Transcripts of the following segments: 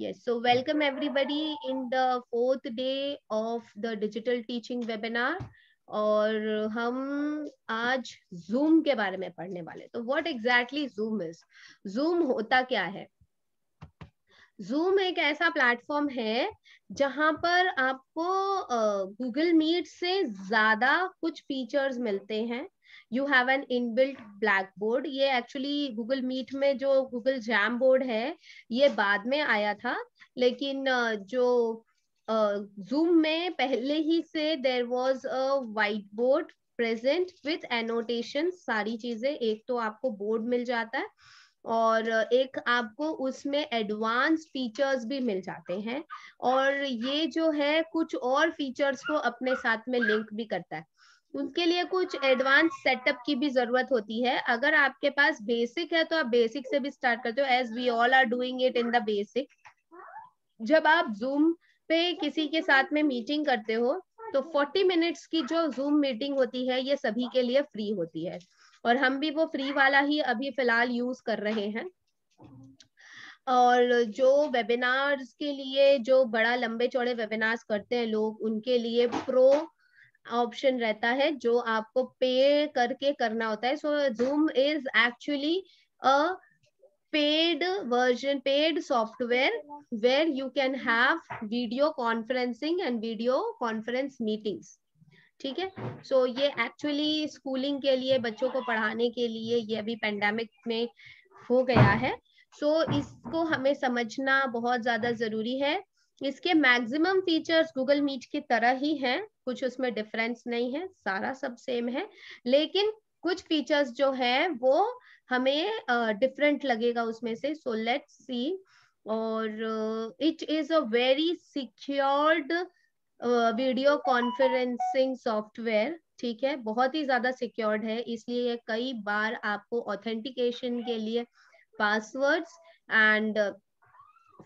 Yes, so welcome everybody in the fourth day of the digital teaching webinar. और हम आज Zoom के बारे में पढ़ने वाले तो what exactly Zoom is Zoom होता क्या है Zoom एक ऐसा प्लेटफॉर्म है जहां पर आपको गूगल मीट से ज्यादा कुछ फीचर्स मिलते हैं you have an inbuilt blackboard ये एक्चुअली गूगल मीट में जो गूगल जैम बोर्ड है ये बाद में आया था लेकिन जो जूम uh, में पहले ही से there was a whiteboard present with annotation सारी चीजें एक तो आपको बोर्ड मिल जाता है और एक आपको उसमें एडवांस फीचर्स भी मिल जाते हैं और ये जो है कुछ और फीचर्स को अपने साथ में लिंक भी करता है उसके लिए कुछ एडवांस सेटअप की भी जरूरत होती है अगर आपके पास बेसिक है तो आप बेसिक से भी स्टार्ट करते हो as we all are doing it in the basic जब आप जूम पे किसी के साथ में मीटिंग करते हो तो 40 मिनट्स की जो जूम मीटिंग होती है ये सभी के लिए फ्री होती है और हम भी वो फ्री वाला ही अभी फिलहाल यूज कर रहे हैं और जो वेबिनार्स के लिए जो बड़ा लंबे चौड़े वेबिनार्स करते हैं लोग उनके लिए प्रो ऑप्शन रहता है जो आपको पे करके करना होता है so Zoom is actually a paid version paid software where you can have video conferencing and video conference meetings ठीक है सो ये एक्चुअली स्कूलिंग के लिए बच्चों को पढ़ाने के लिए ये अभी पेंडेमिक में हो गया है सो so, इसको हमें समझना बहुत ज्यादा जरूरी है इसके मैक्सिमम फीचर्स गूगल मीट की तरह ही हैं कुछ उसमें डिफरेंस नहीं है सारा सब सेम है लेकिन कुछ फीचर्स जो है वो हमें डिफरेंट uh, लगेगा उसमें से सो लेट्स सी और it is a very secured video conferencing software ठीक है बहुत ही ज्यादा सिक्योर्ड है इसलिए कई बार आपको ऑथेंटिकेशन के लिए passwords and uh,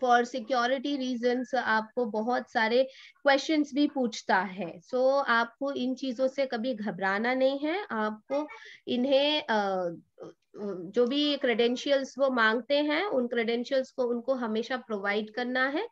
for security reasons आपको बहुत सारे क्वेश्चंस भी पूछता है सो so, आपको इन चीजों से कभी घबराना नहीं है आपको इन्हें जो भी क्रेडेंशियल्स वो मांगते हैं उन क्रेडेंशियल्स को उनको हमेशा प्रोवाइड करना है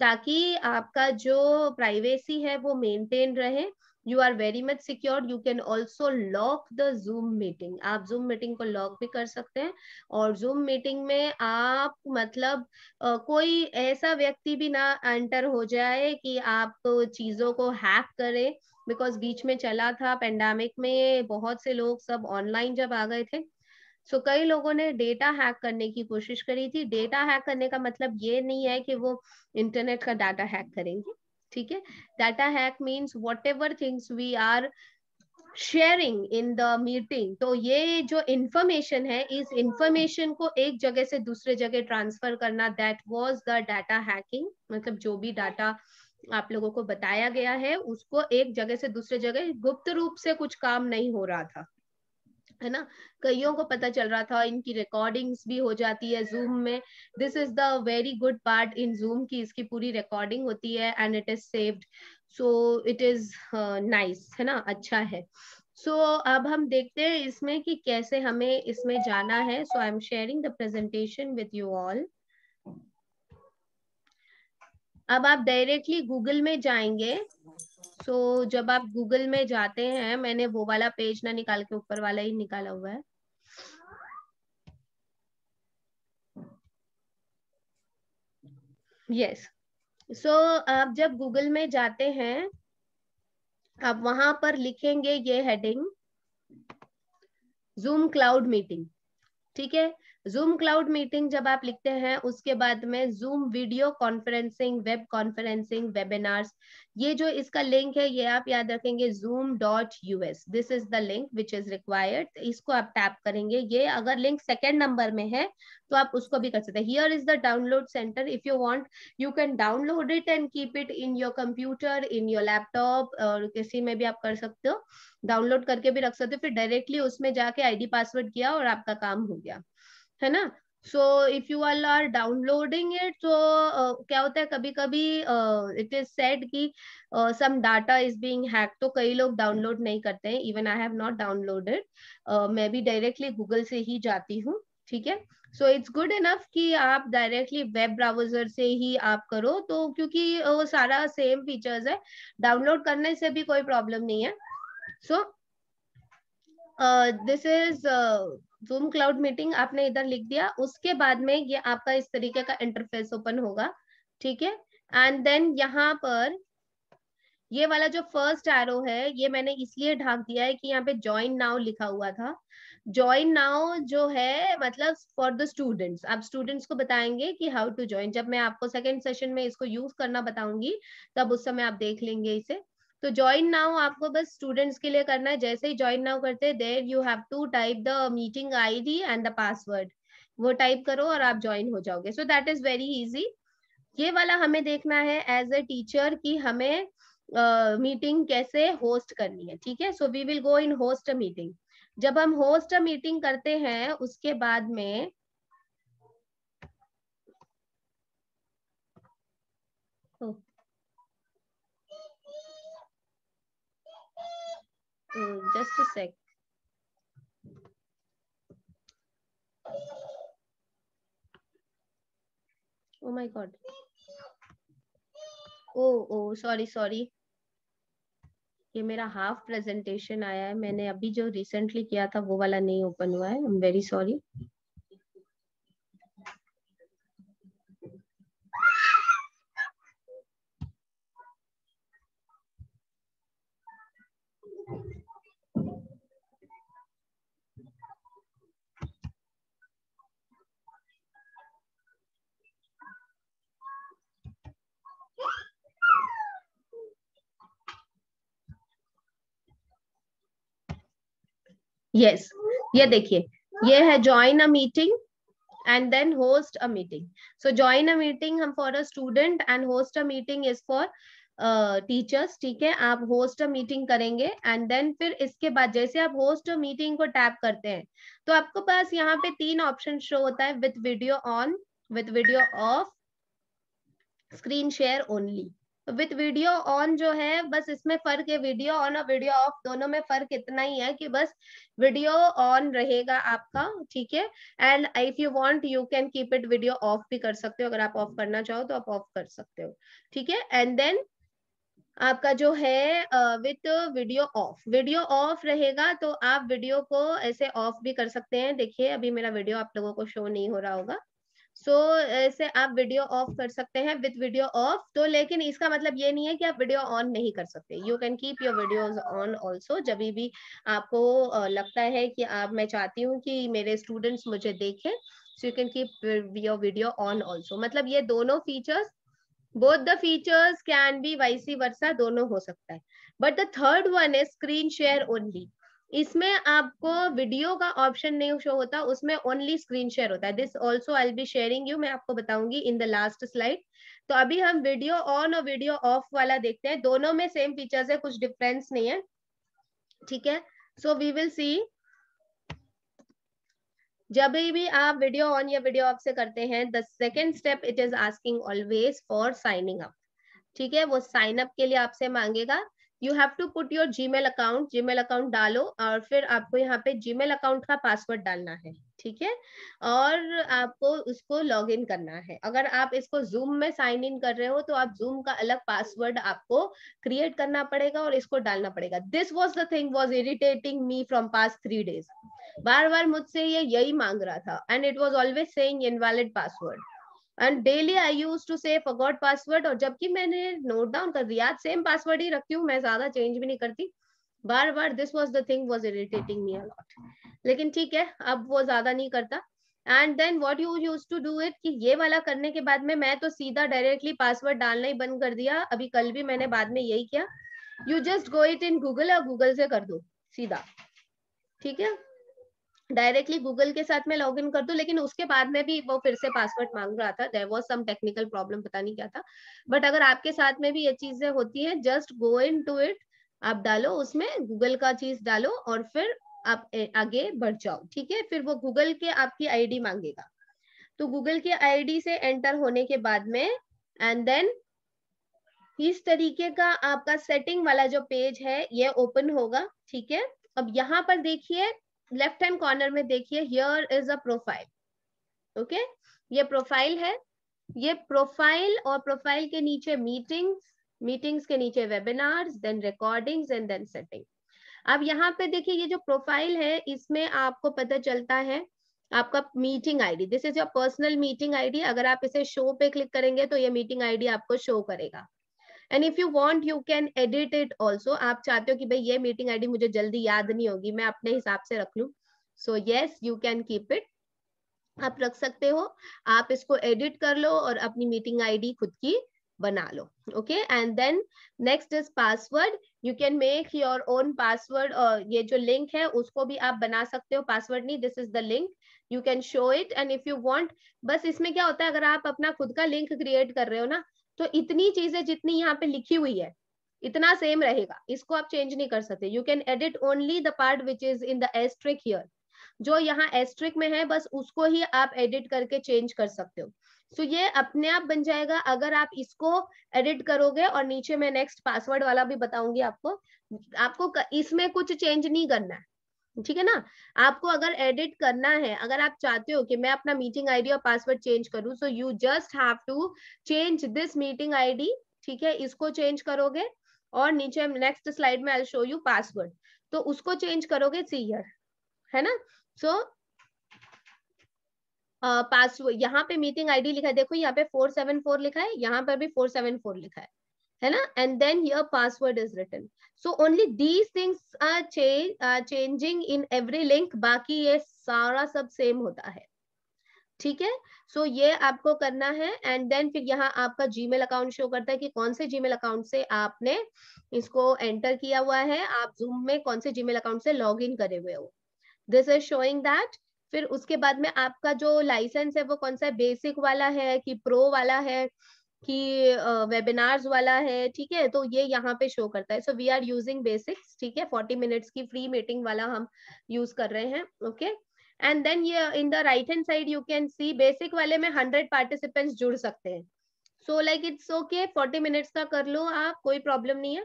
ताकि आपका जो प्राइवेसी है वो मेंटेन रहे you are very much secure you can also lock the Zoom meeting आप जूम मीटिंग को लॉक भी कर सकते हैं और जूम मीटिंग में आप मतलब आ, कोई ऐसा व्यक्ति भी ना एंटर हो जाए कि आप तो चीजों को हैक करें बिकॉज बीच में चला था पेंडेमिक में बहुत से लोग सब ऑनलाइन जब आ गए थे सो so, कई लोगों ने डेटा हैक करने की कोशिश करी थी डेटा हैक करने का मतलब ये नहीं है कि वो इंटरनेट का डाटा हैक करेंगे ठीक है data hack means whatever things we are sharing in the meeting तो ये जो इंफॉर्मेशन है इस इंफॉर्मेशन को एक जगह से दूसरे जगह ट्रांसफर करना that was the data hacking मतलब जो भी डाटा आप लोगों को बताया गया है उसको एक जगह से दूसरे जगह गुप्त रूप से कुछ काम नहीं हो रहा था है ना कईयों को पता चल रहा था इनकी रिकॉर्डिंग्स भी हो जाती है जूम में this is the very good part in Zoom की इसकी पूरी रिकॉर्डिंग होती है and it is saved so it is nice है ना अच्छा है सो so, अब हम देखते हैं इसमें कि कैसे हमें इसमें जाना है so I am sharing the presentation with you all अब आप डायरेक्टली गूगल में जाएंगे सो so, जब आप गूगल में जाते हैं मैंने वो वाला पेज ना निकाल के ऊपर वाला ही निकाला हुआ है यस yes. सो so, आप जब गूगल में जाते हैं आप वहां पर लिखेंगे ये हेडिंग जूम क्लाउड मीटिंग ठीक है जूम क्लाउड मीटिंग जब आप लिखते हैं उसके बाद में Zoom video conferencing web conferencing webinars ये जो इसका लिंक है ये आप याद रखेंगे Zoom dot U S this is the link which is required इसको आप टैप करेंगे ये अगर लिंक सेकेंड नंबर में है तो आप उसको भी कर सकते हैं here is the download centre if you want you can download it and keep it in your computer in your laptop और किसी में भी आप कर सकते हो डाउनलोड करके भी रख सकते हो फिर डायरेक्टली उसमें जाके आईडी पासवर्ड किया और आपका काम हो गया है ना so if you all are downloading it तो क्या होता है कभी कभी इट इज सेड कि some data is being hack तो कई लोग डाउनलोड नहीं करते हैं even I have not downloaded मैं भी डायरेक्टली गूगल से ही जाती हूँ ठीक है सो इट्स गुड इनफ कि आप डायरेक्टली वेब ब्राउजर से ही आप करो तो क्योंकि वो सारा सेम फीचर्स है डाउनलोड करने से भी कोई प्रॉब्लम नहीं है so this is Zoom cloud meeting आपने इधर लिख दिया उसके बाद में ये आपका इस तरीके का इंटरफेस ओपन होगा ठीक है एंड देन यहाँ पर ये वाला जो फर्स्ट एरो है ये मैंने इसलिए ढाक दिया है कि यहाँ पे ज्वाइन नाउ लिखा हुआ था ज्वाइन नाउ जो है मतलब फॉर द स्टूडेंट्स आप स्टूडेंट्स को बताएंगे कि हाउ टू ज्वाइन जब मैं आपको सेकेंड सेशन में इसको यूज करना बताऊंगी तब उस समय आप देख लेंगे इसे तो ज्वाइन नाउ आपको बस स्टूडेंट्स के लिए करना है जैसे ही ज्वाइन नाउ करते हैं there you have to type the meeting ID and the password वो टाइप करो और आप ज्वाइन हो जाओगे so that is very easy ये वाला हमें देखना है एज ए टीचर कि हमें मीटिंग uh, कैसे होस्ट करनी है ठीक है so we will go in host a meeting जब हम होस्ट अ मीटिंग करते हैं उसके बाद में Mm, just a sec. Oh my god. Oh, oh, sorry, sorry. ये मेरा हाफ प्रेजेंटेशन आया है मैंने अभी जो रिसेंटली किया था वो वाला नहीं ओपन हुआ है I am very sorry yes ये देखिए ये है join a meeting and then host a meeting so join a meeting हम for a student and host a meeting is for teachers ठीक है आप होस्ट अ मीटिंग करेंगे एंड देन फिर इसके बाद जैसे आप होस्ट अ मीटिंग को टैप करते हैं तो आपको पास यहाँ पे तीन ऑप्शन शो होता है with video on with video off screen share only with video on जो है बस इसमें फर्क है वीडियो ऑन और वीडियो ऑफ दोनों में फर्क इतना ही है कि बस वीडियो ऑन रहेगा आपका ठीक है and if you want you can keep it video off भी कर सकते हो अगर आप ऑफ करना चाहो तो आप ऑफ कर सकते हो ठीक है एंड देन आपका जो है with video off video off रहेगा तो आप वीडियो को ऐसे ऑफ भी कर सकते हैं देखिए अभी मेरा वीडियो आप लोगों को शो नहीं हो रहा होगा सो so, ऐसे आप वीडियो ऑफ कर सकते हैं विद वीडियो ऑफ तो लेकिन इसका मतलब ये नहीं है कि आप वीडियो ऑन नहीं कर सकते you can keep your videos on also जब भी आपको लगता है कि आप मैं चाहती हूँ कि मेरे स्टूडेंट्स मुझे देखें so you can keep your video on also मतलब ये दोनों features both the features can be vice versa दोनों हो सकता है but the third one is screen share only इसमें आपको वीडियो का ऑप्शन नहीं शो होता उसमें ओनली स्क्रीन शेयर होता है this also I be sharing you मैं आपको बताऊंगी इन द लास्ट स्लाइड तो अभी हम वीडियो ऑन और वीडियो ऑफ वाला देखते हैं दोनों में सेम फीचर्स है कुछ डिफरेंस नहीं है ठीक है सो वी विल सी जब भी आप वीडियो ऑन या वीडियो ऑफ से करते हैं the second step it is asking always for signing up ठीक है वो साइन अप के लिए आपसे मांगेगा you have to put your Gmail account Gmail account डालो और फिर आपको यहाँ पे जीमेल अकाउंट का पासवर्ड डालना है ठीक है और आपको उसको लॉग इन करना है अगर आप इसको जूम में साइन इन कर रहे हो तो आप जूम का अलग पासवर्ड आपको क्रिएट करना पड़ेगा और इसको डालना पड़ेगा this was the thing was irritating me from past three days बार बार मुझसे ये यही मांग रहा था and it was always saying invalid password and daily I use to say forgot password और जबकि मैंने नोट डाउन कर दिया सेम पासवर्ड ही रखती हूँ मैं ज्यादा चेंज भी नहीं करती बार बार this was the thing was irritating me a lot लेकिन ठीक है अब वो ज्यादा नहीं करता and then what you use to do it कि ये वाला करने के बाद में मैं तो सीधा डायरेक्टली पासवर्ड डालना ही बंद कर दिया अभी कल भी मैंने बाद में यही किया you just go it in Google और गूगल से कर दो सीधा ठीक है डायरेक्टली गूगल के साथ में लॉग इन कर दू लेकिन उसके बाद में भी वो फिर से पासवर्ड मांग रहा था there was some technical problem पता नहीं क्या था बट अगर आपके साथ में भी ये चीजें होती है just go into it आप डालो उसमें गूगल का चीज डालो और फिर आप आगे बढ़ जाओ ठीक है फिर वो गूगल के आपकी आईडी मांगेगा तो गूगल के आईडी से एंटर होने के बाद में एंड देन इस तरीके का आपका सेटिंग वाला जो पेज है ये ओपन होगा ठीक है अब यहाँ पर देखिए लेफ्ट हैंड कॉर्नर में देखिए here is a profile okay ये प्रोफाइल है ये प्रोफाइल और प्रोफाइल के नीचे मीटिंग्स मीटिंग्स के नीचे webinars then recordings and then setting अब यहाँ पे देखिए ये जो प्रोफाइल है इसमें आपको पता चलता है आपका meeting ID this is your personal meeting ID अगर आप इसे शो पे क्लिक करेंगे तो ये मीटिंग आईडी आपको शो करेगा and if you want you can edit it also आप चाहते हो कि भाई ये मीटिंग आईडी मुझे जल्दी याद नहीं होगी मैं अपने हिसाब से रख लू so yes you can keep it आप रख सकते हो आप इसको एडिट कर लो और अपनी मीटिंग आईडी खुद की बना लो okay and then next is password you can make your own password और ये जो लिंक है उसको भी आप बना सकते हो पासवर्ड नहीं this is the link you can show it and if you want बस इसमें क्या होता है अगर आप अपना खुद का लिंक क्रिएट कर रहे हो ना तो इतनी चीजें जितनी यहाँ पे लिखी हुई है इतना सेम रहेगा इसको आप चेंज नहीं कर सकते you can edit only the part which is in the asterisk here जो यहाँ एस्ट्रिक में है बस उसको ही आप एडिट करके चेंज कर सकते हो सो so, ये अपने आप बन जाएगा अगर आप इसको एडिट करोगे और नीचे मैं नेक्स्ट पासवर्ड वाला भी बताऊंगी आपको आपको इसमें कुछ चेंज नहीं करना है ठीक है ना आपको अगर एडिट करना है अगर आप चाहते हो कि मैं अपना मीटिंग आईडी और पासवर्ड चेंज करूं so you just have to change this meeting ID ठीक है इसको चेंज करोगे और नीचे नेक्स्ट स्लाइड में आई शो यू पासवर्ड तो उसको चेंज करोगे सीयर है ना सो पासवर्ड यहाँ पे मीटिंग आईडी लिखा है देखो यहाँ पे फोर सेवन फोर लिखा है यहाँ पर भी फोर सेवन फोर लिखा है है ना and then your password is written so only these things are change uh, changing in बाकी ये सारा सब सेम होता है ठीक है सो so, ये आपको करना है एंड देन फिर यहाँ आपका जीमेल अकाउंट शो करता है कि कौन से जीमेल अकाउंट से आपने इसको एंटर किया हुआ है आप जूम में कौन से जीमेल अकाउंट से लॉग इन करे हुए हो दिस इज शोइंग दैट फिर उसके बाद में आपका जो लाइसेंस है वो कौन सा बेसिक वाला है कि प्रो वाला है कि वेबिनार्स uh, वाला है ठीक है तो ये यहाँ पे शो करता है so we are using basics ठीक है फोर्टी मिनट्स की फ्री मीटिंग वाला हम यूज कर रहे हैं ओके एंड देन ये in the right hand side you can see basic वाले में हंड्रेड पार्टिसिपेंट्स जुड़ सकते हैं so like it's okay forty minutes का कर लो आप कोई प्रॉब्लम नहीं है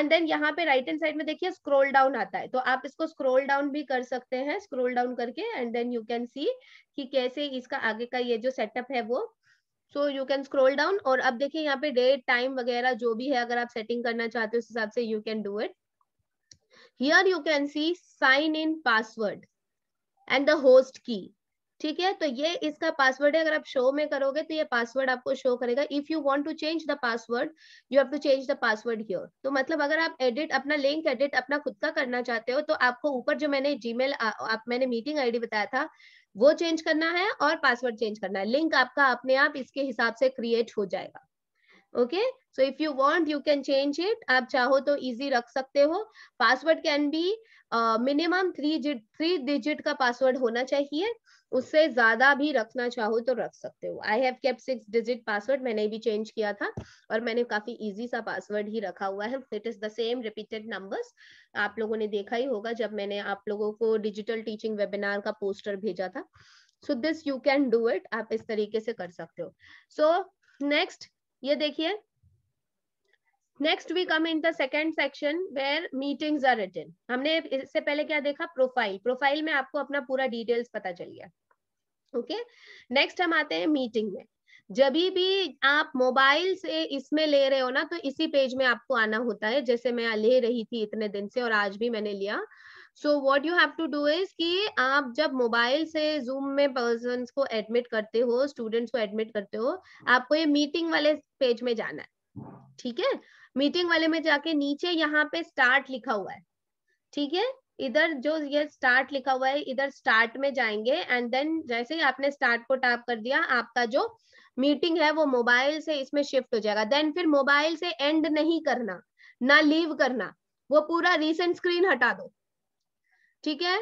एंड देन यहाँ पे राइट हैंड साइड में देखिए स्क्रोल डाउन आता है तो आप इसको स्क्रोल डाउन भी कर सकते हैं स्क्रोल डाउन करके and then you can see कि कैसे इसका आगे का ये जो सेटअप है वो so you can scroll down और अब देखिए यहाँ पे डेट टाइम वगैरह जो भी है अगर आप सेटिंग करना चाहते हो उस हिसाब से you can do it here you can see sign in password and the host की ठीक है तो ये इसका पासवर्ड है अगर आप शो में करोगे तो ये पासवर्ड आपको शो करेगा if you want to change the password you have to change the password here तो मतलब अगर आप एडिट अपना लिंक एडिट अपना खुद का करना चाहते हो तो आपको ऊपर जो मैंने जीमेल आप मैंने मीटिंग आईडी बताया था वो चेंज करना है और पासवर्ड चेंज करना है लिंक आपका अपने आप इसके हिसाब से क्रिएट हो जाएगा okay so if you want you can change it आप चाहो तो इजी रख सकते हो password can be minimum three three digit का पासवर्ड होना चाहिए उससे ज्यादा भी रखना चाहो तो रख सकते हो I have kept six digit password मैंने भी चेंज किया था और मैंने काफी इजी सा पासवर्ड ही रखा हुआ है it is the same repeated numbers आप लोगों ने देखा ही होगा जब मैंने आप लोगों को डिजिटल टीचिंग वेबिनार का पोस्टर भेजा था so this you can do it आप इस तरीके से कर सकते हो सो नेक्स्ट ये देखिए next we come in the second section where meetings are written हमने इससे पहले क्या देखा प्रोफाइल प्रोफाइल में आपको अपना पूरा डिटेल्स पता चल गया ओके नेक्स्ट हम आते हैं मीटिंग में जब भी आप मोबाइल से इसमें ले रहे हो ना तो इसी पेज में आपको आना होता है जैसे मैं ले रही थी इतने दिन से और आज भी मैंने लिया so what you have to do is कि आप जब मोबाइल से जूम में पर्सन को एडमिट करते हो स्टूडेंट्स को एडमिट करते हो आपको ये मीटिंग वाले पेज में जाना है ठीक है मीटिंग वाले में जाके नीचे यहाँ पे स्टार्ट लिखा हुआ है ठीक है इधर जो ये स्टार्ट लिखा हुआ है इधर स्टार्ट में जाएंगे एंड देन जैसे ही आपने स्टार्ट को टैप कर दिया आपका जो मीटिंग है वो मोबाइल से इसमें शिफ्ट हो जाएगा देन फिर मोबाइल से एंड नहीं करना ना लीव करना वो पूरा रिसेंट स्क्रीन हटा दो ठीक है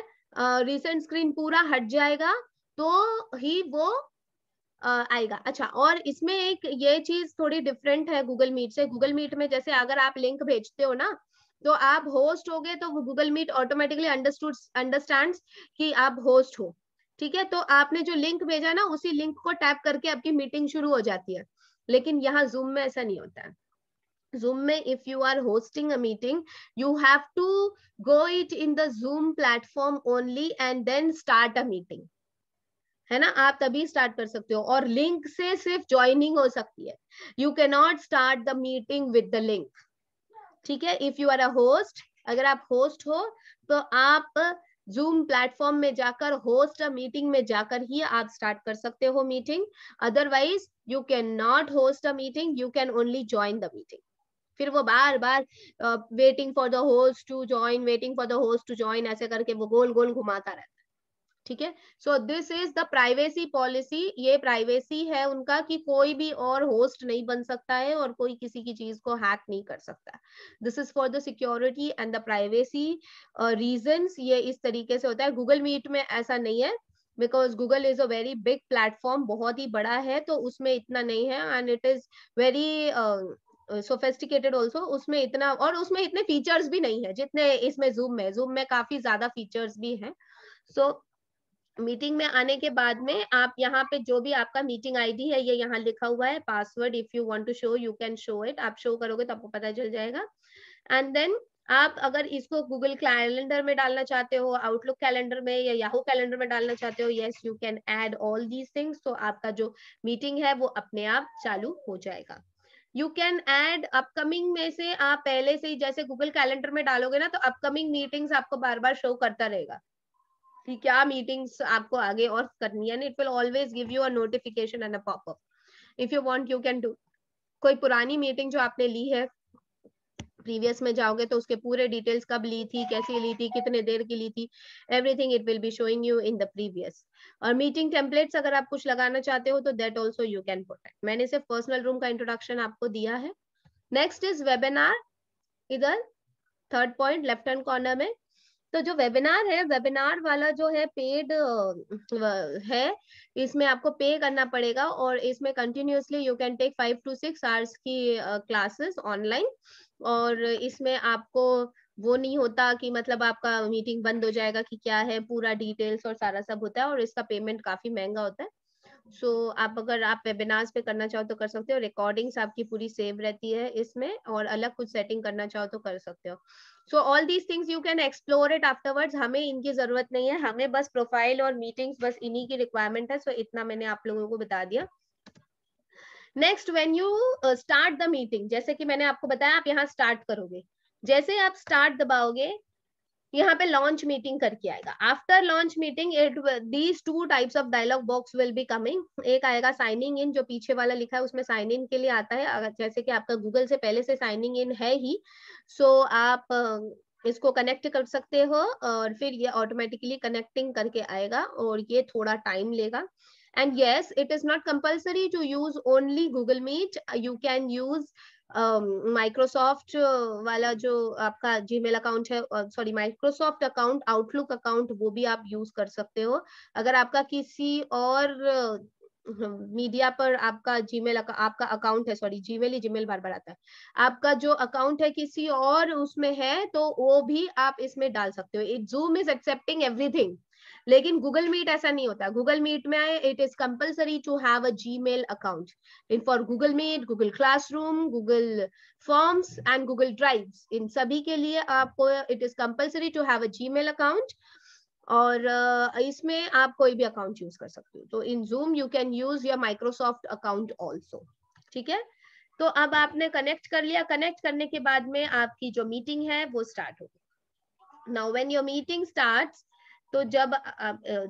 रिसेंट स्क्रीन पूरा हट जाएगा तो ही वो आएगा अच्छा और इसमें एक ये चीज थोड़ी डिफरेंट है गूगल मीट से गूगल मीट में जैसे अगर आप लिंक भेजते हो ना तो आप होस्ट हो गए तो वो गूगल मीट ऑटोमेटिकली अंडरस्टैंड कि आप होस्ट हो ठीक है तो आपने जो लिंक भेजा ना उसी लिंक को टैप करके आपकी मीटिंग शुरू हो जाती है लेकिन यहाँ जूम में ऐसा नहीं होता है जूम में if you are hosting a meeting you have to go it in the Zoom platform only and then start a meeting है ना आप तभी स्टार्ट कर सकते हो और लिंक से सिर्फ ज्वाइनिंग हो सकती है you cannot start the meeting with the link ठीक है if you are a host अगर आप होस्ट हो तो आप जूम प्लेटफॉर्म में जाकर होस्ट मीटिंग में जाकर ही आप स्टार्ट कर सकते हो meeting otherwise you can not host a meeting you can only join the meeting फिर वो बार बार waiting for the host to join waiting for the host to join ऐसे करके वो गोल गोल घुमाता रहता है ठीक है so this is the privacy policy ये प्राइवेसी है उनका कि कोई भी और होस्ट नहीं बन सकता है और कोई किसी की चीज को हैक नहीं कर सकता this is for the security and the privacy reason ये इस तरीके से होता है गूगल मीट में ऐसा नहीं है because Google is a very big platform बहुत ही बड़ा है तो उसमें इतना नहीं है and it is very sophisticated also उसमें इतना और उसमें इतने फीचर्स भी नहीं है जितने इसमें जूम में जूम में काफी ज्यादा फीचर्स भी हैं सो so, मीटिंग में आने के बाद में आप यहाँ पे जो भी आपका मीटिंग आईडी है ये यह यहाँ लिखा हुआ है password if you want to show you can show it आप शो करोगे तो आपको पता चल जाएगा एंड देन आप अगर इसको गूगल कैलेंडर में डालना चाहते हो आउटलुक कैलेंडर में या याहू कैलेंडर में डालना चाहते हो yes you can add all these things तो आपका जो मीटिंग है वो अपने आप चालू हो जाएगा यू कैन एड अपकमिंग में से आप पहले से ही जैसे गूगल कैलेंडर में डालोगे ना तो अपकमिंग मीटिंग्स आपको बार बार शो करता रहेगा कि क्या मीटिंग्स आपको आगे और करनी है it will always give you a notification and a popup if you want you can do कोई पुरानी मीटिंग जो आपने ली है प्रीवियस में जाओगे तो उसके पूरे डिटेल्स कब ली थी कैसी ली थी कितने देर की ली थी everything it will be showing you in the previous और मीटिंग टेम्पलेट्स अगर आप कुछ लगाना चाहते हो तो that also you can protect मैंने सिर्फ पर्सनल रूम का इंट्रोडक्शन आपको दिया है नेक्स्ट इज वेबिनार इधर third point left hand corner में तो जो वेबिनार है वेबिनार वाला जो है पेड है इसमें आपको पे करना पड़ेगा और इसमें continuously you can take five to six hours की क्लासेस ऑनलाइन और इसमें आपको वो नहीं होता कि मतलब आपका मीटिंग बंद हो जाएगा कि क्या है पूरा डिटेल्स और सारा सब होता है और इसका पेमेंट काफी महंगा होता है सो so, आप अगर आप वेबिनार्स पे करना चाहो तो कर सकते हो रिकॉर्डिंग्स आपकी पूरी सेव रहती है इसमें और अलग कुछ सेटिंग करना चाहो तो कर सकते हो so all these things you can explore it afterwards हमें इनकी जरूरत नहीं है हमें बस प्रोफाइल और मीटिंग्स बस इन्हीं की रिक्वायरमेंट है सो so इतना मैंने आप लोगों को बता दिया next when you start the meeting जैसे कि मैंने आपको बताया आप यहाँ स्टार्ट करोगे जैसे आप स्टार्ट दबाओगे यहाँ पे लॉन्च मीटिंग करके आएगा after launch meeting it these two types of dialog box will be coming एक आएगा साइनिंग इन जो पीछे वाला लिखा है उसमें साइन इन के लिए आता है अगर जैसे कि आपका गूगल से पहले से साइनिंग इन है ही सो so आप इसको कनेक्ट कर सकते हो और फिर ये ऑटोमेटिकली कनेक्टिंग करके आएगा और ये थोड़ा टाइम लेगा and yes it is not compulsory to use only Google Meet you can use Microsoft uh, वाला जो आपका जीमेल अकाउंट है sorry Microsoft account Outlook account वो भी आप यूज कर सकते हो अगर आपका किसी और मीडिया पर आपका जीमेल आपका अकाउंट है सॉरी जीमेल ही जीमेल बार बार आता है आपका जो अकाउंट है किसी और उसमें है तो वो भी आप इसमें डाल सकते हो it Zoom is accepting everything लेकिन गूगल मीट ऐसा नहीं होता गूगल मीट में it is compulsory to have a Gmail account in for Google Meet Google Classroom Google Forms and Google Drives इन सभी के लिए आपको it is compulsory to have a Gmail account और इसमें आप कोई भी अकाउंट यूज कर सकते हो तो in Zoom you can use your Microsoft account also ठीक है तो अब आपने कनेक्ट कर लिया कनेक्ट करने के बाद में आपकी जो मीटिंग है वो स्टार्ट होगी now when your meeting starts तो जब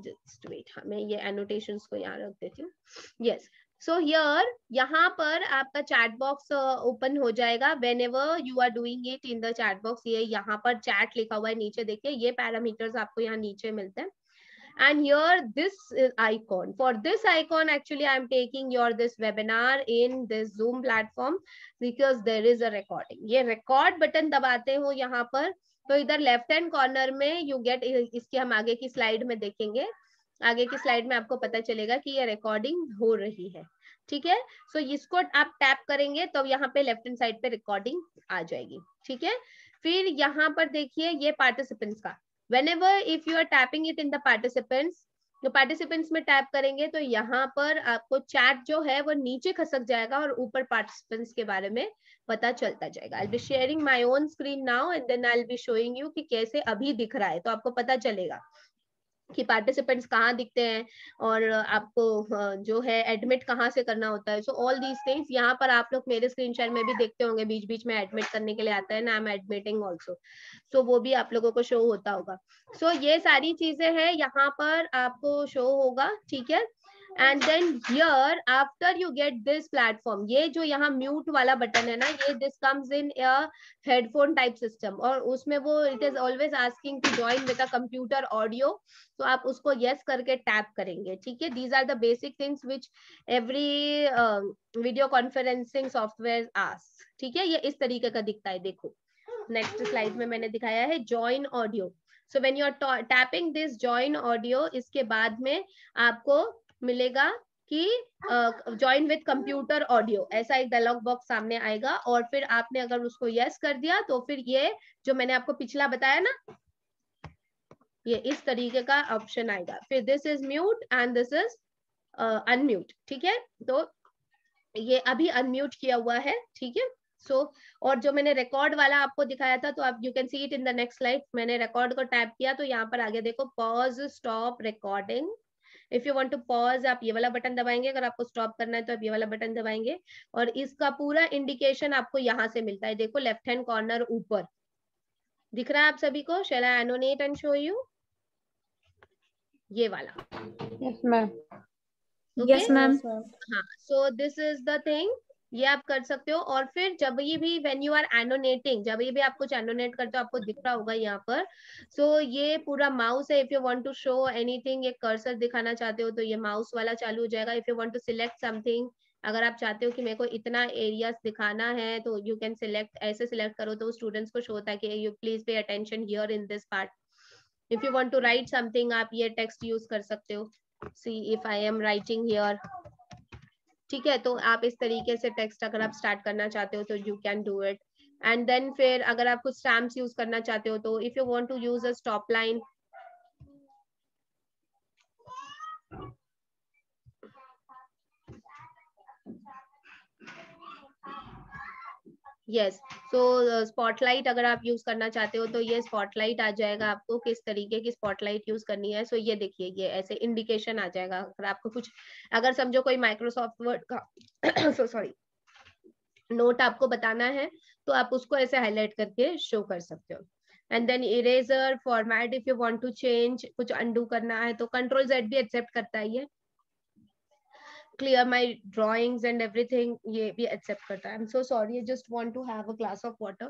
जस्ट वेट मैं ये एनोटेशन को यहाँ रख देती हूँ यस सो हियर यहाँ पर आपका चैट बॉक्स ओपन हो जाएगा whenever you are doing it in the chat box ये यहाँ पर चैट लिखा हुआ है नीचे देखिए ये पैरामीटर्स आपको यहाँ नीचे मिलते हैं and here this icon for this icon actually i am taking your this webinar in this zoom platform because there is a recording ye record button dabate ho yahan par तो इधर left hand corner में you get इसकी हम आगे की slide में देखेंगे आगे की स्लाइड में आपको पता चलेगा कि ये रिकॉर्डिंग हो रही है ठीक है सो इसको आप टैप करेंगे तो यहाँ पे लेफ्ट हैंड साइड पे रिकॉर्डिंग आ जाएगी ठीक है फिर यहाँ पर देखिए ये पार्टिसिपेंट्स का when if you are tapping it in the participants जो तो पार्टिसिपेंट्स में टैप करेंगे तो यहाँ पर आपको चैट जो है वो नीचे खसक जाएगा और ऊपर पार्टिसिपेंट्स के बारे में पता चलता जाएगा I be sharing my own screen now and then I be showing you कि कैसे अभी दिख रहा है तो आपको पता चलेगा कि पार्टिसिपेंट्स कहाँ दिखते हैं और आपको जो है एडमिट कहाँ से करना होता है सो ऑल दीज थिंग्स यहाँ पर आप लोग मेरे स्क्रीन शेयर में भी देखते होंगे बीच बीच में एडमिट करने के लिए आता है ना I am admitting also so वो भी आप लोगों को शो होता होगा सो so, ये सारी चीजें हैं यहाँ पर आपको शो होगा ठीक है and then here after you get this platform ये जो यहाँ म्यूट वाला बटन है ना ये this comes in headphone type system और उसमें वो it is always asking to join with a computer audio तो आप उसको यस yes करके टैप करेंगे ठीक है these are the basic things which every video conferencing software आस ठीक है ये इस तरीके का दिखता है देखो नेक्स्ट स्लाइड में मैंने दिखाया है join audio so when you are tapping this join audio इसके बाद में आपको मिलेगा कि ज्वाइन विद कंप्यूटर ऑडियो ऐसा एक डायलॉग बॉक्स सामने आएगा और फिर आपने अगर उसको यस yes कर दिया तो फिर ये जो मैंने आपको पिछला बताया ना ये इस तरीके का ऑप्शन आएगा फिर this is mute and this is unmute ठीक है तो ये अभी अनम्यूट किया हुआ है ठीक है सो और जो मैंने रिकॉर्ड वाला आपको दिखाया था तो आप you can see it in the next life मैंने रिकॉर्ड को टैप किया तो यहाँ पर आगे देखो pause stop recording if you want to pause आप ये वाला बटन दबाएंगे अगर आपको स्टॉप करना है तो आप ये वाला बटन दबाएंगे और इसका पूरा इंडिकेशन आपको यहाँ से मिलता है देखो लेफ्ट हैंड कॉर्नर ऊपर दिख रहा है आप सभी को share annotate and show you ये वाला यस मैम यस मैम हाँ so this is the thing ये आप कर सकते हो और फिर जब ये भी वेन यू आर एनोनेटिंग जब ये भी आप कुछ एनोनेट करते हो आपको दिख रहा होगा यहाँ पर सो so, ये पूरा माउस है if you want to show anything ये कर्सर दिखाना चाहते हो तो ये माउस वाला चालू हो जाएगा if you want to select something अगर आप चाहते हो कि मेरे को इतना एरिया दिखाना है तो यू कैन सिलेक्ट ऐसे सिलेक्ट करो तो स्टूडेंट्स को शो होता है कि you please pay attention here in this part if you want to write something आप ये टेक्स्ट यूज कर सकते हो see if I am writing here ठीक है तो आप इस तरीके से टेक्स्ट अगर आप स्टार्ट करना चाहते हो तो you can do it and then फिर अगर आप कुछ स्टैम्प्स यूज करना चाहते हो तो if you want to use a stop line yes so spotlight अगर आप यूज करना चाहते हो तो ये स्पॉटलाइट आ जाएगा आपको किस तरीके की स्पॉटलाइट यूज करनी है सो so ये देखिए ये ऐसे इंडिकेशन आ जाएगा अगर आपको कुछ अगर समझो कोई माइक्रोसॉफ्ट वर्ड का सो सॉरी नोट आपको बताना है तो आप उसको ऐसे हाईलाइट करके शो कर सकते हो and then eraser format if you want to change कुछ अंडू करना है तो कंट्रोल जेड भी एक्सेप्ट करता है ये clear my drawings and everything ye bhi accept karta i'm so sorry i just want to have a glass of water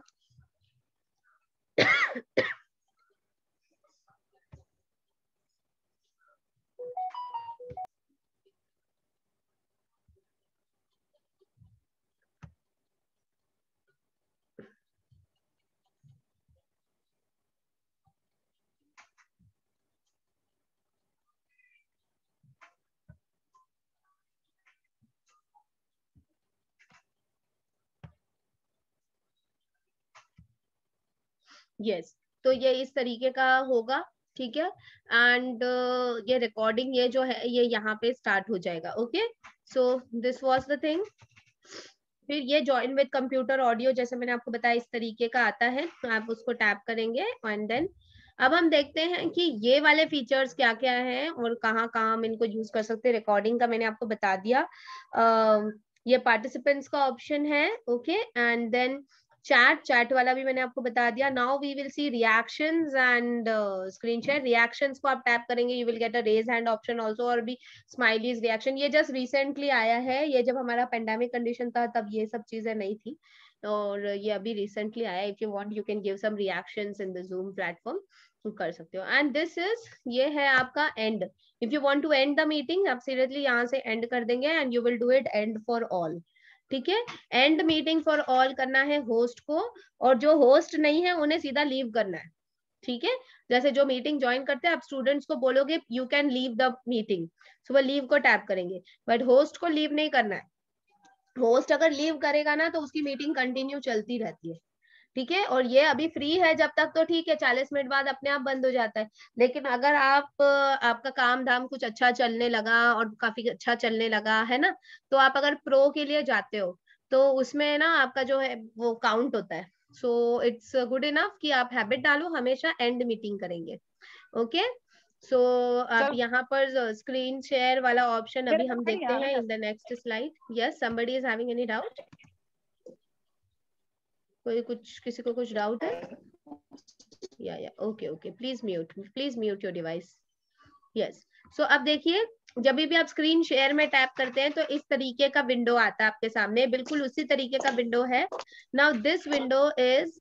yes yes. तो ये इस तरीके का होगा ठीक है एंड uh, ये रिकॉर्डिंग ये जो है ये यहाँ पे स्टार्ट हो जाएगा okay so this was the thing फिर ये ज्वाइन विद कंप्यूटर ऑडियो जैसे मैंने आपको बताया इस तरीके का आता है तो आप उसको टैप करेंगे एंड देन अब हम देखते हैं कि ये वाले फीचर्स क्या क्या हैं और कहाँ कहाँ हम इनको यूज कर सकते हैं रिकॉर्डिंग का मैंने आपको बता दिया uh, ये पार्टिसिपेंट्स का ऑप्शन है okay and then chat chat वाला भी मैंने आपको बता दिया now we will see reaction and screen share reaction को आप टैप करेंगे you will get a raise hand option also और भी स्माइलीज रिएक्शन ये जस्ट रिसेंटली आया है ये जब हमारा पेंडेमिक कंडीशन था तब ये सब चीजें नहीं थी और ये अभी रिसेंटली आया if you want you can give some reactions in the Zoom platform कर सकते हो एंड दिस इज ये है आपका and if you want to end the meeting आप सीरियसली यहाँ से एंड कर देंगे and you will do it end for all ठीक है एंड मीटिंग फॉर ऑल करना है होस्ट को और जो होस्ट नहीं है उन्हें सीधा लीव करना है ठीक है जैसे जो मीटिंग ज्वाइन करते हैं आप स्टूडेंट्स को बोलोगे you can leave the meeting so वो लीव को टैप करेंगे बट होस्ट को लीव नहीं करना है होस्ट अगर लीव करेगा ना तो उसकी मीटिंग कंटिन्यू चलती रहती है ठीक है और ये अभी फ्री है जब तक तो ठीक है चालीस मिनट बाद अपने आप बंद हो जाता है लेकिन अगर आप आपका काम धाम कुछ अच्छा चलने लगा और काफी अच्छा चलने लगा है ना तो आप अगर प्रो के लिए जाते हो तो उसमें ना आपका जो है वो काउंट होता है सो इट्स गुड इनफ कि आप हैबिट डालो हमेशा एंड मीटिंग करेंगे ओके सो आप यहाँ पर स्क्रीन uh, शेयर वाला ऑप्शन अभी हम देखते हैं in the next slide yes somebody is having any doubt कोई कुछ किसी को कुछ डाउट है या या okay okay please mute please mute your device yes so अब देखिए जब भी आप स्क्रीन शेयर में टैप करते हैं तो इस तरीके का विंडो आता है आपके सामने बिल्कुल उसी तरीके का विंडो है now this window is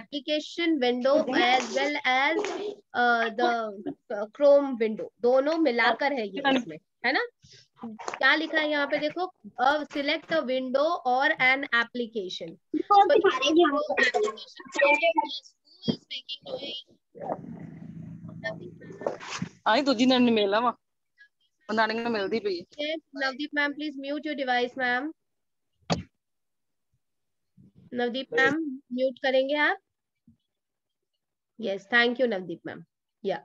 application window as well as the Chrome window दोनों मिलाकर है ये हाँ। इसमें है ना क्या लिखा है यहाँ पे देखो सिलेक्ट अ विंडो और एन एप्लीकेशन आई ਦੂਜੀ ਨਾਲ ਨਹੀਂ ਮਿਲਦਾ ਵਾ ਨਾਨਕ ਮਿਲਦੀ ਪਈ Navdeep ma'am please mute your device ma'am Navdeep ma'am mute करेंगे आप yes thank you Navdeep ma'am या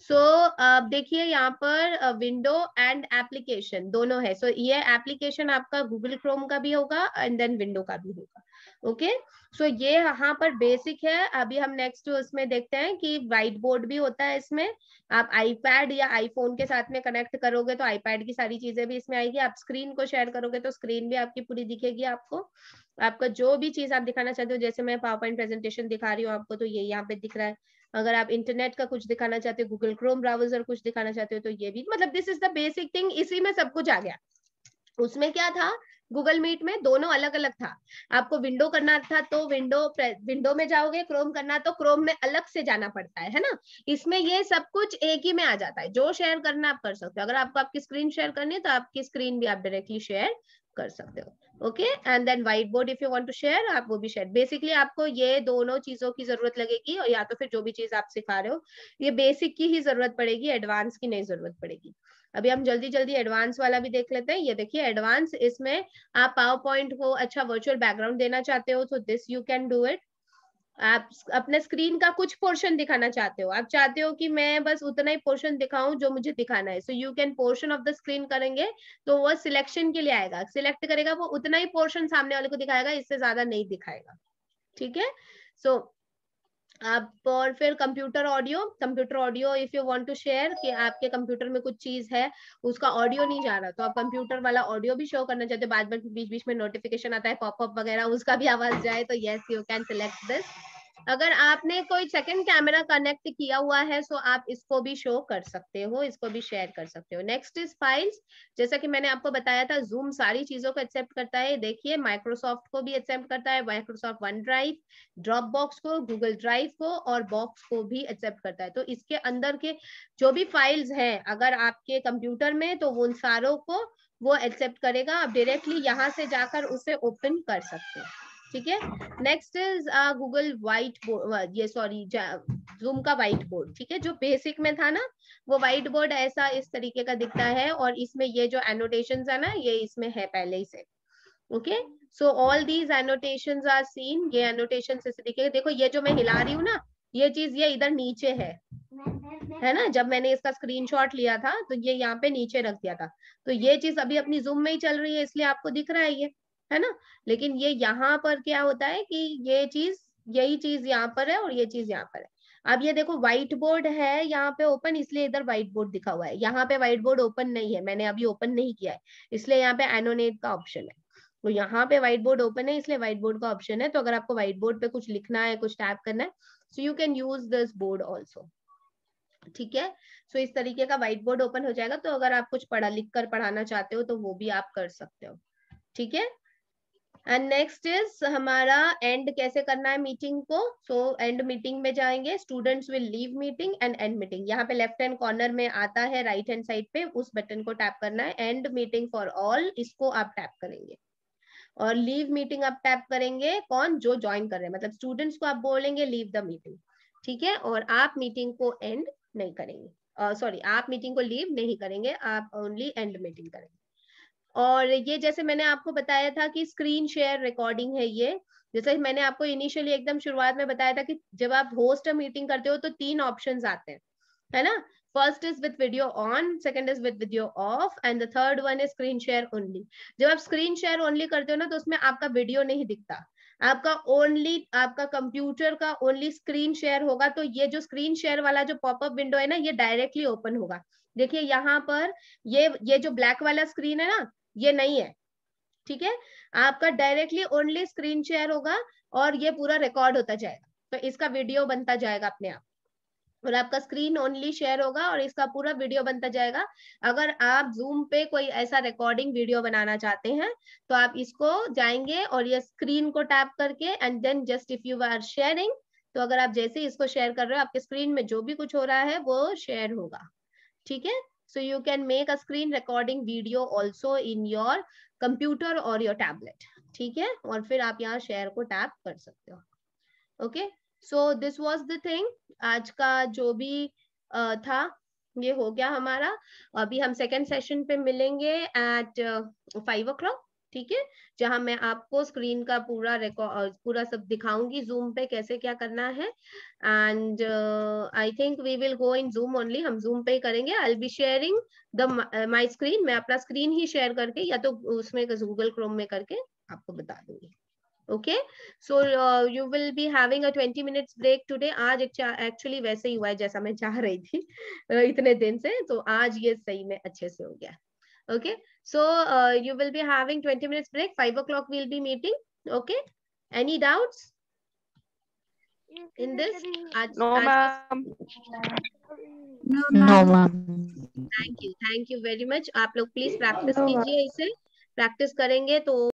सो so, अब देखिए यहाँ पर विंडो एंड एप्लीकेशन दोनों है सो so, ये एप्लीकेशन आपका गूगल क्रोम का भी होगा एंड देन विंडो का भी होगा ओके okay? सो so, ये यहाँ पर बेसिक है अभी हम नेक्स्ट उसमें देखते हैं कि व्हाइट बोर्ड भी होता है इसमें आप आईपैड या आईफोन के साथ में कनेक्ट करोगे तो आईपैड की सारी चीजें भी इसमें आएगी आप स्क्रीन को शेयर करोगे तो स्क्रीन भी आपकी पूरी दिखेगी आपको आपका जो भी चीज आप दिखाना चाहते हो जैसे मैं पावर पॉइंट प्रेजेंटेशन दिखा रही हूँ आपको तो ये यहाँ पे दिख रहा है अगर आप इंटरनेट का कुछ दिखाना चाहते हो गूगल क्रोम ब्राउजर कुछ दिखाना चाहते हो तो ये भी मतलब this is the basic thing इसी में सब कुछ आ गया उसमें क्या था गूगल मीट में दोनों अलग अलग था आपको विंडो करना था तो विंडो विंडो में जाओगे क्रोम करना तो क्रोम में अलग से जाना पड़ता है है ना इसमें ये सब कुछ एक ही में आ जाता है जो शेयर करना आप कर सकते हो अगर आपको आपकी स्क्रीन शेयर करनी है तो आपकी स्क्रीन भी आप डायरेक्टली शेयर कर सकते हो okay and then whiteboard if you want to share आप वो भी शेयर बेसिकली आपको ये दोनों चीजों की जरूरत लगेगी और या तो फिर जो भी चीज आप सिखा रहे हो ये बेसिक की ही जरूरत पड़ेगी एडवांस की नहीं जरूरत पड़ेगी अभी हम जल्दी जल्दी एडवांस वाला भी देख लेते हैं ये देखिए एडवांस इसमें आप पावर पॉइंट को अच्छा वर्चुअल बैकग्राउंड देना चाहते हो तो this you can do it आप अपने स्क्रीन का कुछ पोर्शन दिखाना चाहते हो आप चाहते हो कि मैं बस उतना ही पोर्शन दिखाऊं जो मुझे दिखाना है so you can portion of the screen करेंगे तो वह सिलेक्शन के लिए आएगा सिलेक्ट करेगा वो उतना ही पोर्शन सामने वाले को दिखाएगा इससे ज्यादा नहीं दिखाएगा ठीक है सो आप और फिर computer audio computer audio if you want to share कि आपके कंप्यूटर में कुछ चीज है उसका ऑडियो नहीं जा रहा तो आप कंप्यूटर वाला ऑडियो भी शो करना चाहते हो बाद में बीच बीच में नोटिफिकेशन आता है पॉपअप वगैरह उसका भी आवाज जाए तो yes you can select this अगर आपने कोई सेकंड कैमरा कनेक्ट किया हुआ है सो तो आप इसको भी शो कर सकते हो इसको भी शेयर कर सकते हो नेक्स्ट इज फाइल्स जैसा कि मैंने आपको बताया था जूम सारी चीजों को एक्सेप्ट करता है देखिए माइक्रोसॉफ्ट को भी एक्सेप्ट करता है Microsoft OneDrive Dropbox को गूगल ड्राइव को और बॉक्स को भी एक्सेप्ट करता है तो इसके अंदर के जो भी फाइल्स हैं अगर आपके कंप्यूटर में तो उन सारों को वो एक्सेप्ट करेगा आप डायरेक्टली यहाँ से जाकर उसे ओपन कर सकते हो ठीक है next is Google whiteboard ये सॉरी जूम का व्हाइट बोर्ड ठीक है जो बेसिक में था ना वो व्हाइट बोर्ड ऐसा इस तरीके का दिखता है और इसमें ये जो एनोटेशन है ना ये इसमें है पहले ही से okay so all these annotation are seen ये एनोटेशन इस तरीके देखो ये जो मैं हिला रही हूँ ना ये चीज ये इधर नीचे है है ना जब मैंने इसका स्क्रीनशॉट लिया था तो ये यहाँ पे नीचे रख दिया था तो ये चीज अभी अपनी जूम में ही चल रही है इसलिए आपको दिख रहा है ये है ना लेकिन ये यहाँ पर क्या होता है कि ये चीज यही चीज यहाँ पर है और ये चीज यहाँ पर है अब ये देखो व्हाइट बोर्ड है यहाँ पे ओपन इसलिए इधर व्हाइट बोर्ड दिखा हुआ है यहाँ पे व्हाइट बोर्ड ओपन नहीं है मैंने अभी ओपन नहीं किया है इसलिए यहाँ पे एनोनेट का ऑप्शन है तो यहाँ पे व्हाइट बोर्ड ओपन है इसलिए व्हाइट बोर्ड का ऑप्शन है तो अगर आपको व्हाइट बोर्ड पे कुछ लिखना है कुछ टाइप करना है so you can use this board also ठीक है सो so, इस तरीके का व्हाइट बोर्ड ओपन हो जाएगा तो अगर आप कुछ पढ़ा लिख कर पढ़ाना चाहते हो तो वो भी आप कर सकते हो ठीक है एंड नेक्स्ट इज हमारा एंड कैसे करना है मीटिंग को सो एंड मीटिंग में जाएंगे students will leave meeting end end meeting यहाँ पे लेफ्ट हैंड कॉर्नर में आता है राइट हैंड साइड पे उस बटन को टैप करना है एंड मीटिंग फॉर ऑल इसको आप टैप करेंगे और लीव मीटिंग आप टैप करेंगे कौन जो ज्वाइन कर रहे हैं मतलब स्टूडेंट्स को आप बोलेंगे लीव द मीटिंग ठीक है और आप मीटिंग को एंड नहीं करेंगे सॉरी uh, आप मीटिंग को लीव नहीं करेंगे आप ओनली एंड मीटिंग करेंगे और ये जैसे मैंने आपको बताया था कि स्क्रीन शेयर रिकॉर्डिंग है ये जैसे मैंने आपको इनिशियली एकदम शुरुआत में बताया था कि जब आप होस्ट मीटिंग करते हो तो तीन ऑप्शन आते हैं है ना first is with video on second is with video off and the third one is screen share only जब आप स्क्रीन शेयर ओनली करते हो ना तो उसमें आपका वीडियो नहीं दिखता आपका ओनली आपका कंप्यूटर का ओनली स्क्रीन शेयर होगा तो ये जो स्क्रीन शेयर वाला जो पॉपअप विंडो है ना ये डायरेक्टली ओपन होगा देखिए यहाँ पर ये ये जो ब्लैक वाला स्क्रीन है ना ये नहीं है ठीक है आपका डायरेक्टली ओनली स्क्रीन शेयर होगा और ये पूरा रिकॉर्ड होता जाएगा तो इसका वीडियो बनता जाएगा अपने आप और आपका स्क्रीन ओनली शेयर होगा और इसका पूरा वीडियो बनता जाएगा अगर आप जूम पे कोई ऐसा रिकॉर्डिंग वीडियो बनाना चाहते हैं तो आप इसको जाएंगे और ये स्क्रीन को टैप करके and then just if you are sharing तो अगर आप जैसे इसको शेयर कर रहे हो आपके स्क्रीन में जो भी कुछ हो रहा है वो शेयर होगा ठीक है So you can make a screen recording video also in your computer or your tablet. ठीक है और फिर आप यहाँ share को tap कर सकते हो Okay. So this was the thing. आज का जो भी uh, था ये हो गया हमारा अभी हम सेकेंड सेशन पे मिलेंगे एट फाइव ओ क्लॉक ठीक है जहां मैं आपको स्क्रीन का पूरा रिकॉर्ड पूरा सब दिखाऊंगी जूम पे कैसे क्या करना है and I think we will go in Zoom only हम जूम पे करेंगे I be sharing the my screen मैं अपना स्क्रीन ही शेयर करके या तो उसमें गूगल क्रोम में करके आपको बता दूंगी okay so you will be having a 20 minutes break today आज एक्चुअली वैसे ही हुआ है जैसा मैं चाह रही थी इतने दिन से तो आज ये सही में अच्छे से हो गया okay so uh, you will be having 20 minutes break 5 o'clock we'll be meeting okay any doubts in this Aj no ma'am no ma'am thank you thank you very much aap log please practice kijiye ise practice karenge to